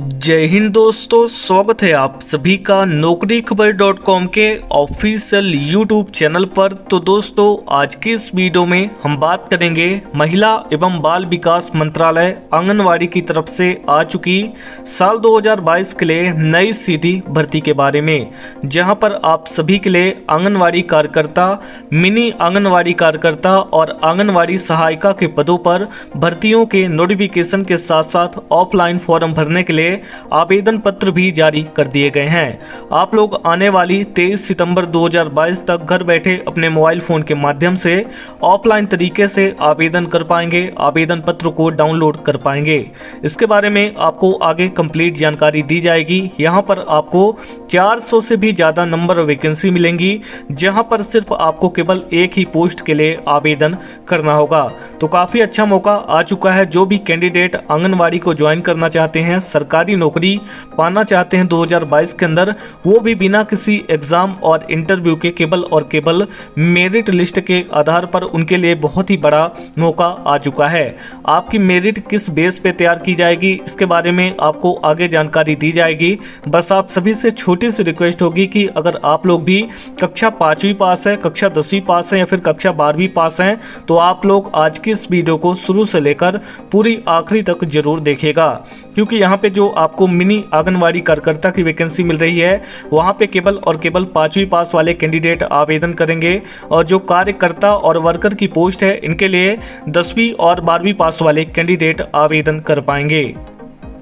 जय हिंद दोस्तों स्वागत है आप सभी का नौकरी खबर डॉट कॉम के ऑफिशियल यूट्यूब चैनल पर तो दोस्तों आज की इस वीडियो में हम बात करेंगे महिला एवं बाल विकास मंत्रालय आंगनवाड़ी की तरफ से आ चुकी साल 2022 के लिए नई सीधी भर्ती के बारे में जहां पर आप सभी के लिए आंगनवाड़ी कार्यकर्ता मिनी आंगनबाड़ी कार्यकर्ता और आंगनबाड़ी सहायिका के पदों पर भर्तियों के नोटिफिकेशन के साथ साथ ऑफलाइन फॉर्म भरने के लिए लिए आवेदन पत्र भी जारी कर दिए गए हैं आप लोग आने वाली 23 सितंबर 2022 तक घर बैठे अपने मोबाइल फ़ोन के माध्यम से ऑफलाइन तरीके से आवेदन कर पाएंगे आवेदन पत्र को डाउनलोड कर पाएंगे इसके बारे में आपको आगे कंप्लीट जानकारी दी जाएगी यहाँ पर आपको 400 से भी ज़्यादा नंबर वैकेंसी मिलेंगी जहाँ पर सिर्फ आपको केवल एक ही पोस्ट के लिए आवेदन करना होगा तो काफ़ी अच्छा मौका आ चुका है जो भी कैंडिडेट आंगनबाड़ी को ज्वाइन करना चाहते हैं सरकार सरकारी नौकरी पाना चाहते हैं 2022 के अंदर वो भी बिना किसी एग्ज़ाम और इंटरव्यू के केवल और केवल मेरिट लिस्ट के आधार पर उनके लिए बहुत ही बड़ा मौका आ चुका है आपकी मेरिट किस बेस पे तैयार की जाएगी इसके बारे में आपको आगे जानकारी दी जाएगी बस आप सभी से छोटी सी रिक्वेस्ट होगी कि अगर आप लोग भी कक्षा पाँचवीं पास हैं कक्षा दसवीं पास हैं या फिर कक्षा बारहवीं पास हैं तो आप लोग आज की इस वीडियो को शुरू से लेकर पूरी आखिरी तक जरूर देखेगा क्योंकि यहाँ पे जो आपको मिनी आंगनबाड़ी कार्यकर्ता की वैकेंसी मिल रही है वहाँ पे केवल और केवल पाँचवीं पास वाले कैंडिडेट आवेदन करेंगे और जो कार्यकर्ता और वर्कर की पोस्ट है इनके लिए दसवीं और बारहवीं पास वाले कैंडिडेट आवेदन कर पाएंगे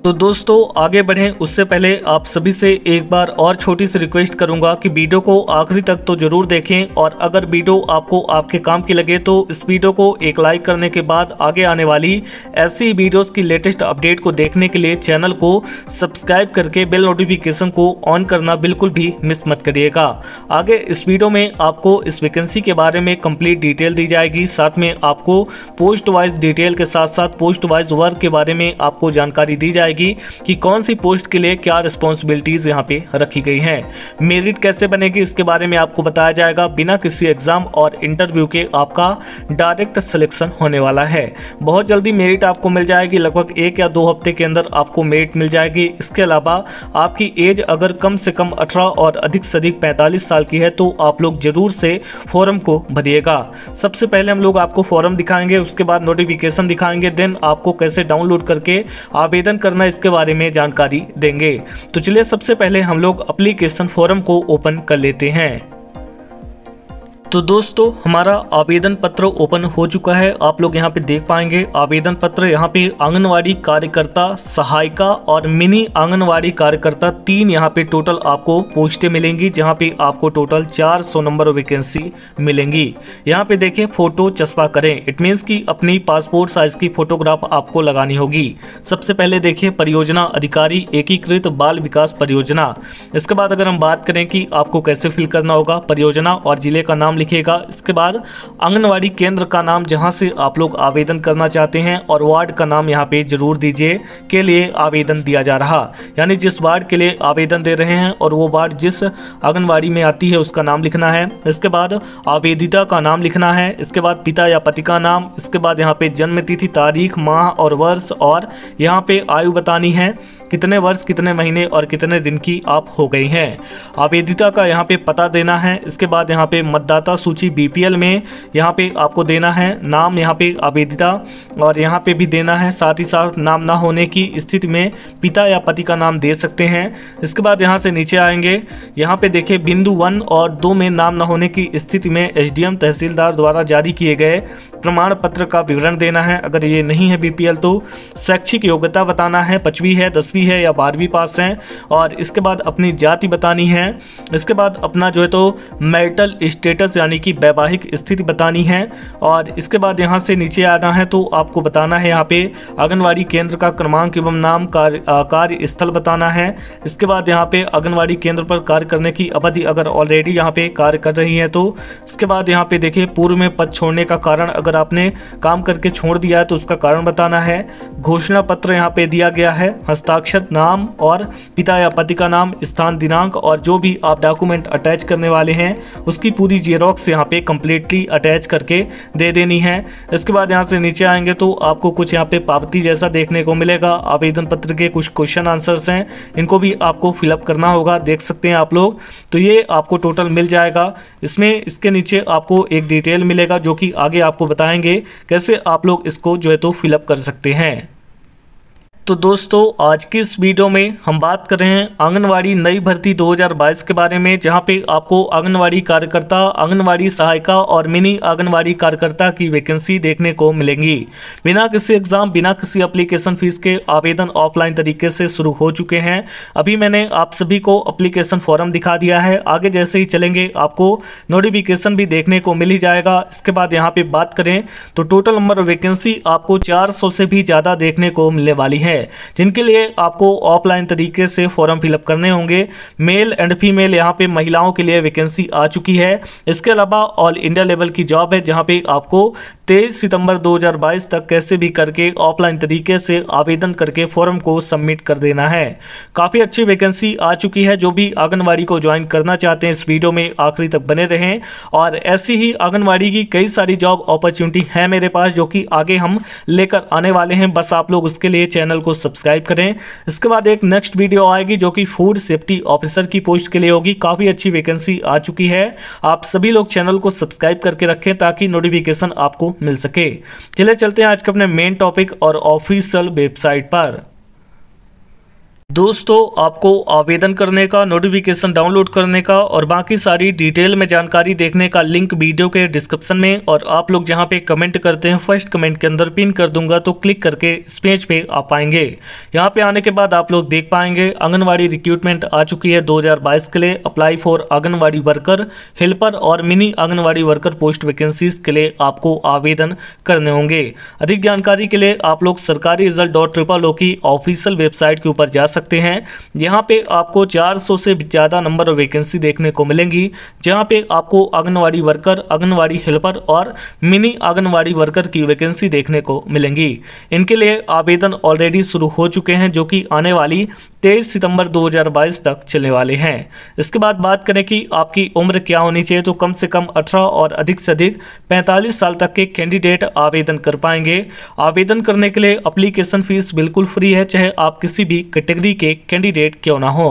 तो दोस्तों आगे बढ़ें उससे पहले आप सभी से एक बार और छोटी सी रिक्वेस्ट करूंगा कि वीडियो को आखिरी तक तो जरूर देखें और अगर वीडियो आपको आपके काम की लगे तो इस वीडियो को एक लाइक करने के बाद आगे आने वाली ऐसी वीडियोस की लेटेस्ट अपडेट को देखने के लिए चैनल को सब्सक्राइब करके बेल नोटिफिकेशन को ऑन करना बिल्कुल भी मिस मत करिएगा आगे इस वीडियो में आपको इस वैकेंसी के बारे में कम्प्लीट डिटेल दी जाएगी साथ में आपको पोस्ट वाइज डिटेल के साथ साथ पोस्ट वाइज वर्क के बारे में आपको जानकारी दी जाएगी जाएगी कि कौन सी पोस्ट के लिए क्या रिस्पॉन्सिबिलिटीज़ यहाँ पे रखी गई हैं मेरिट कैसे बनेगी इसके बारे में आपको बताया जाएगा बिना किसी एग्ज़ाम और इंटरव्यू के आपका डायरेक्ट सिलेक्शन होने वाला है बहुत जल्दी मेरिट आपको मिल जाएगी लगभग एक या दो हफ्ते के अंदर आपको मेरिट मिल जाएगी इसके अलावा आपकी एज अगर कम से कम अठारह और अधिक से अधिक पैंतालीस साल की है तो आप लोग जरूर से फॉरम को भरिएगा सबसे पहले हम लोग आपको फॉरम दिखाएंगे उसके बाद नोटिफिकेशन दिखाएंगे देन आपको कैसे डाउनलोड करके आवेदन करना अपना इसके बारे में जानकारी देंगे तो चलिए सबसे पहले हम लोग अप्लीकेशन फोरम को ओपन कर लेते हैं तो दोस्तों हमारा आवेदन पत्र ओपन हो चुका है आप लोग यहाँ पे देख पाएंगे आवेदन पत्र यहाँ पे आंगनवाड़ी कार्यकर्ता सहायिका और मिनी आंगनवाड़ी कार्यकर्ता तीन यहाँ पे टोटल आपको पोस्टें मिलेंगी जहाँ पे आपको टोटल 400 नंबर वैकेंसी मिलेंगी यहाँ पे देखें फोटो चस्पा करें इट मीन्स की अपनी पासपोर्ट साइज की फोटोग्राफ आपको लगानी होगी सबसे पहले देखें परियोजना अधिकारी एकीकृत बाल विकास परियोजना इसके बाद अगर हम बात करें कि आपको कैसे फिल करना होगा परियोजना और जिले का नाम लिखिएगा इसके बाद आंगनवाड़ी केंद्र का नाम जहाँ से आप लोग आवेदन करना चाहते हैं और वार्ड का नाम यहाँ पे जरूर दीजिए के लिए आवेदन दिया जा रहा यानी जिस वार्ड के लिए आवेदन दे रहे हैं और वो वार्ड जिस आंगनबाड़ी में आती है उसका नाम लिखना है इसके बाद आवेदिता का नाम लिखना है इसके बाद पिता या पति का नाम इसके बाद यहाँ पे जन्म तिथि तारीख माह और वर्ष और यहाँ पे आयु बतानी है कितने वर्ष कितने महीने और कितने दिन की आप हो गई हैं आवेदिता का यहाँ पे पता देना है इसके बाद यहाँ पे मतदाता मतदाता सूची बीपीएल में यहाँ पे आपको देना है नाम यहाँ पे आवेदिता और यहाँ पे भी देना है साथ ही साथ नाम ना होने की स्थिति में पिता या पति का नाम दे सकते हैं इसके बाद यहाँ से नीचे आएंगे यहाँ पे देखें बिंदु वन और दो में नाम न होने की स्थिति में एसडीएम तहसीलदार द्वारा जारी किए गए प्रमाण पत्र का विवरण देना है अगर ये नहीं है बीपीएल तो शैक्षिक योग्यता बताना है पचवीं है दसवीं है या बारहवीं पास हैं और इसके बाद अपनी जाति बतानी है इसके बाद अपना जो है तो मैरिटल स्टेटस यानी कि वैवाहिक स्थिति बतानी है और इसके बाद यहाँ से नीचे आना है तो आपको बताना है यहाँ पे आंगनवाड़ी केंद्र का क्रमांक एवं नाम कार्य कार्य स्थल बताना है इसके बाद यहाँ पे आंगनवाड़ी केंद्र पर कार्य करने की अवधि अगर ऑलरेडी यहाँ पे कार्य कर रही है तो इसके बाद यहाँ पे देखिए पूर्व में पद छोड़ने का कारण अगर आपने काम करके छोड़ दिया है तो उसका कारण बताना है घोषणा पत्र यहाँ पे दिया गया है हस्ताक्षर नाम और पिता या पति का नाम स्थान दिनांक और जो भी आप डॉक्यूमेंट अटैच करने वाले हैं उसकी पूरी जीरो जेरोक्स यहाँ पे कम्प्लीटली अटैच करके दे देनी है इसके बाद यहाँ से नीचे आएंगे तो आपको कुछ यहाँ पे पावती जैसा देखने को मिलेगा आवेदन पत्र के कुछ क्वेश्चन आंसर्स हैं इनको भी आपको फिलअप करना होगा देख सकते हैं आप लोग तो ये आपको टोटल मिल जाएगा इसमें इसके नीचे आपको एक डिटेल मिलेगा जो कि आगे आपको बताएंगे कैसे आप लोग इसको जो है तो फिलअप कर सकते हैं तो दोस्तों आज की इस वीडियो में हम बात कर रहे हैं आंगनवाड़ी नई भर्ती 2022 के बारे में जहां पे आपको आंगनवाड़ी कार्यकर्ता आंगनवाड़ी सहायिका और मिनी आंगनवाड़ी कार्यकर्ता की वैकेंसी देखने को मिलेंगी बिना किसी एग्जाम बिना किसी अप्लीकेशन फीस के आवेदन ऑफलाइन तरीके से शुरू हो चुके हैं अभी मैंने आप सभी को अप्लीकेशन फॉर्म दिखा दिया है आगे जैसे ही चलेंगे आपको नोटिफिकेशन भी देखने को मिल ही जाएगा इसके बाद यहाँ पर बात करें तो टोटल नंबर वैकेंसी आपको चार से भी ज़्यादा देखने को मिलने वाली है है जिनके लिए आपको ऑफलाइन तरीके से फॉर्म फिलअप करने होंगे मेल एंड फीमेल यहाँ पे महिलाओं के लिए वैकेंसी आ चुकी है इसके अलावा ऑल इंडिया लेवल की जॉब है जहाँ पे आपको 23 सितंबर 2022 तक कैसे भी करके ऑफलाइन तरीके से आवेदन करके फॉर्म को सबमिट कर देना है काफ़ी अच्छी वैकेंसी आ चुकी है जो भी आंगनबाड़ी को ज्वाइन करना चाहते हैं इस वीडियो में आखिरी तक बने रहें और ऐसी ही आंगनबाड़ी की कई सारी जॉब अपॉर्चुनिटी है मेरे पास जो कि आगे हम लेकर आने वाले हैं बस आप लोग उसके लिए चैनल को सब्सक्राइब करें इसके बाद एक नेक्स्ट वीडियो आएगी जो कि फूड सेफ्टी ऑफिसर की पोस्ट के लिए होगी काफ़ी अच्छी वैकेंसी आ चुकी है आप सभी लोग चैनल को सब्सक्राइब करके रखें ताकि नोटिफिकेशन आपको मिल सके चले चलते हैं आज के अपने मेन टॉपिक और ऑफिशियल वेबसाइट पर दोस्तों आपको आवेदन करने का नोटिफिकेशन डाउनलोड करने का और बाकी सारी डिटेल में जानकारी देखने का लिंक वीडियो के डिस्क्रिप्शन में और आप लोग जहां पे कमेंट करते हैं फर्स्ट कमेंट के अंदर पिन कर दूंगा तो क्लिक करके इस पेज पे आ पाएंगे यहां पे आने के बाद आप लोग देख पाएंगे आंगनबाड़ी रिक्रूटमेंट आ चुकी है दो के लिए apply for anganwadi worker helper और mini anganwadi worker post vacancies के लिए आपको आवेदन करने होंगे अधिक जानकारी के लिए आप लोग सरकारी रिजल्ट डॉट ट्रिपल ओ की ऑफिशियल वेबसाइट के ऊपर जा सकते सकते हैं यहाँ पे आपको 400 से ज़्यादा नंबर वैकेंसी देखने को मिलेंगी जहाँ पे आपको आंगनवाड़ी वर्कर आंगनवाड़ी हेल्पर और मिनी आंगनवाड़ी वर्कर की वैकेंसी देखने को मिलेंगी इनके लिए आवेदन ऑलरेडी शुरू हो चुके हैं जो कि आने वाली तेईस सितंबर 2022 तक चलने वाले हैं इसके बाद बात करें कि आपकी उम्र क्या होनी चाहिए तो कम से कम 18 और अधिक से अधिक 45 साल तक के कैंडिडेट आवेदन कर पाएंगे आवेदन करने के लिए अप्लीकेशन फीस बिल्कुल फ्री है चाहे आप किसी भी कैटेगरी के कैंडिडेट क्यों ना हो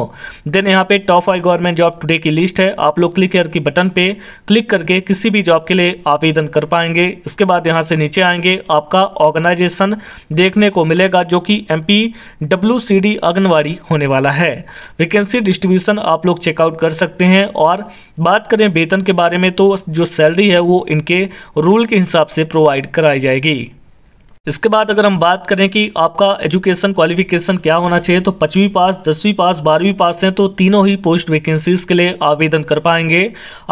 देन यहाँ पे top five government job today की लिस्ट है आप लोग क्लिक करके बटन पर क्लिक करके किसी भी जॉब के लिए आवेदन कर पाएंगे इसके बाद यहाँ से नीचे आएंगे आपका ऑर्गेनाइजेशन देखने को मिलेगा जो कि M P W C D anganwadi होने वाला है वैकेंसी डिस्ट्रीब्यूशन आप लोग चेकआउट कर सकते हैं और बात करें वेतन के बारे में तो जो सैलरी है वो इनके रूल के हिसाब से प्रोवाइड कराई जाएगी इसके बाद अगर हम बात करें कि आपका एजुकेशन क्वालिफिकेशन क्या होना चाहिए तो पचवीं पास दसवीं पास बारहवीं पास हैं तो तीनों ही पोस्ट वैकेंसीज के लिए आवेदन कर पाएंगे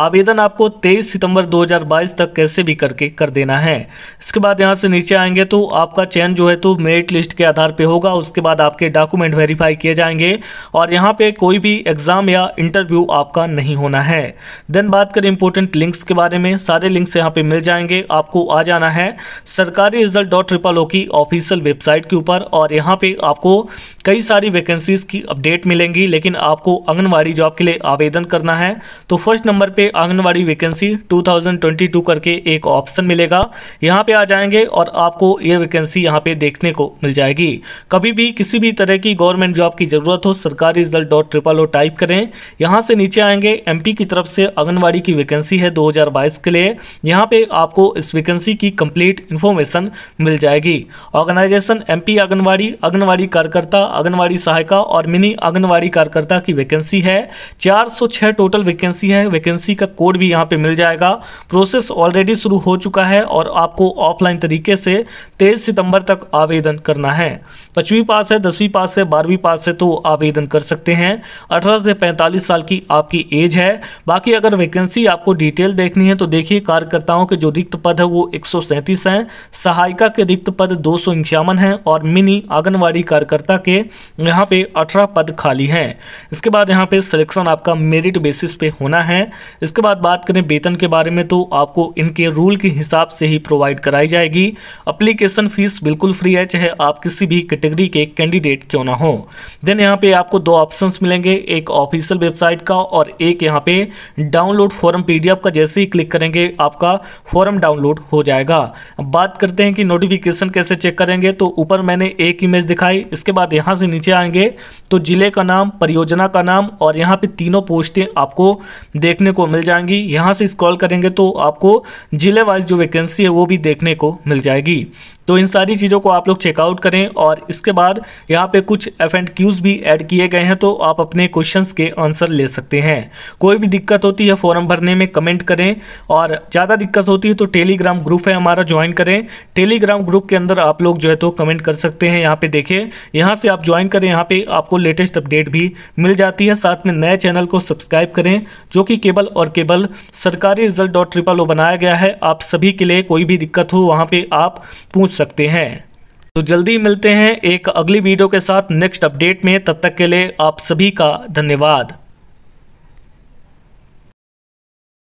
आवेदन आपको 23 सितंबर 2022 तक कैसे भी करके कर देना है इसके बाद यहाँ से नीचे आएंगे तो आपका चयन जो है तो मेरिट लिस्ट के आधार पर होगा उसके बाद आपके डॉक्यूमेंट वेरीफाई किए जाएंगे और यहाँ पर कोई भी एग्ज़ाम या इंटरव्यू आपका नहीं होना है देन बात करें इंपॉर्टेंट लिंक्स के बारे में सारे लिंक्स यहाँ पर मिल जाएंगे आपको आ जाना है सरकारी रिजल्ट डॉट पेपाल की ऑफिशियल वेबसाइट के ऊपर और यहाँ पे आपको कई सारी वैकेंसीज़ की अपडेट मिलेंगी लेकिन आपको आंगनवाड़ी जॉब के लिए आवेदन करना है तो फर्स्ट नंबर पे आंगनवाड़ी वैकेंसी 2022 करके एक ऑप्शन मिलेगा यहाँ पे आ जाएंगे और आपको ये वैकेंसी यहाँ पे देखने को मिल जाएगी कभी भी किसी भी तरह की गवर्नमेंट जॉब की ज़रूरत हो Sarkari result dot triple O type करें यहाँ से नीचे आएंगे एम की तरफ से आंगनबाड़ी की वैकेंसी है दो के लिए यहाँ पर आपको इस वैकेंसी की कंप्लीट इन्फॉर्मेशन मिल जाएगी organisation M P anganwadi anganwadi कार्यकर्ता आंगनवाड़ी सहायिका और मिनी आंगनवाड़ी कार्यकर्ता की वैकेंसी है 406 टोटल वैकेंसी है वैकेंसी का कोड भी यहाँ पे मिल जाएगा प्रोसेस ऑलरेडी शुरू हो चुका है और आपको ऑफलाइन तरीके से तेईस सितंबर तक आवेदन करना है पचवीं पास है दसवीं पास है बारहवीं पास है तो आवेदन कर सकते हैं अठारह से पैंतालीस साल की आपकी एज है बाकी अगर वैकेंसी आपको डिटेल देखनी है तो देखिए कार्यकर्ताओं के जो रिक्त पद है वो एक हैं सहायिका के रिक्त पद दो हैं और मिनी आंगनवाड़ी कार्यकर्ता के यहाँ पे अठारह पद खाली हैं इसके बाद यहाँ पे सिलेक्शन आपका मेरिट बेसिस पे होना है इसके बाद बात करें वेतन के बारे में तो आपको इनके रूल के हिसाब से ही प्रोवाइड कराई जाएगी अप्लीकेशन फीस बिल्कुल फ्री है चाहे आप किसी भी कैटेगरी के कैंडिडेट क्यों ना हो देन यहाँ पर आपको दो ऑप्शन मिलेंगे एक ऑफिशियल वेबसाइट का और एक यहाँ पर डाउनलोड फॉर्म पी का जैसे ही क्लिक करेंगे आपका फॉर्म डाउनलोड हो जाएगा बात करते हैं कि नोटिफिकेशन कैसे चेक करेंगे तो ऊपर मैंने एक इमेज दिखाई इसके बाद यहाँ यहाँ से नीचे आएंगे तो ज़िले का नाम परियोजना का नाम और यहाँ पे तीनों पोस्टें आपको देखने को मिल जाएंगी यहाँ से स्क्रॉल करेंगे तो आपको ज़िले वाइज जो वैकेंसी है वो भी देखने को मिल जाएगी तो इन सारी चीज़ों को आप लोग चेकआउट करें और इसके बाद यहाँ पे कुछ एफ एंड क्यूज़ भी ऐड किए गए हैं तो आप अपने क्वेश्चंस के आंसर ले सकते हैं कोई भी दिक्कत होती है फॉर्म भरने में कमेंट करें और ज़्यादा दिक्कत होती है तो टेलीग्राम ग्रुप है हमारा ज्वाइन करें टेलीग्राम ग्रुप के अंदर आप लोग जो है तो कमेंट कर सकते हैं यहाँ पे देखें यहाँ से आप आप ज्वाइन करें यहाँ पे आपको लेटेस्ट अपडेट भी मिल जाती है साथ में नए चैनल को सब्सक्राइब करें जो कि केवल और केवल सरकारी रिजल्ट डॉट ट्रिपल ओ बनाया गया है आप सभी के लिए कोई भी दिक्कत हो वहाँ पर आप पूछ सकते हैं तो जल्दी मिलते हैं एक अगली वीडियो के साथ नेक्स्ट अपडेट में तब तक के लिए आप सभी का धन्यवाद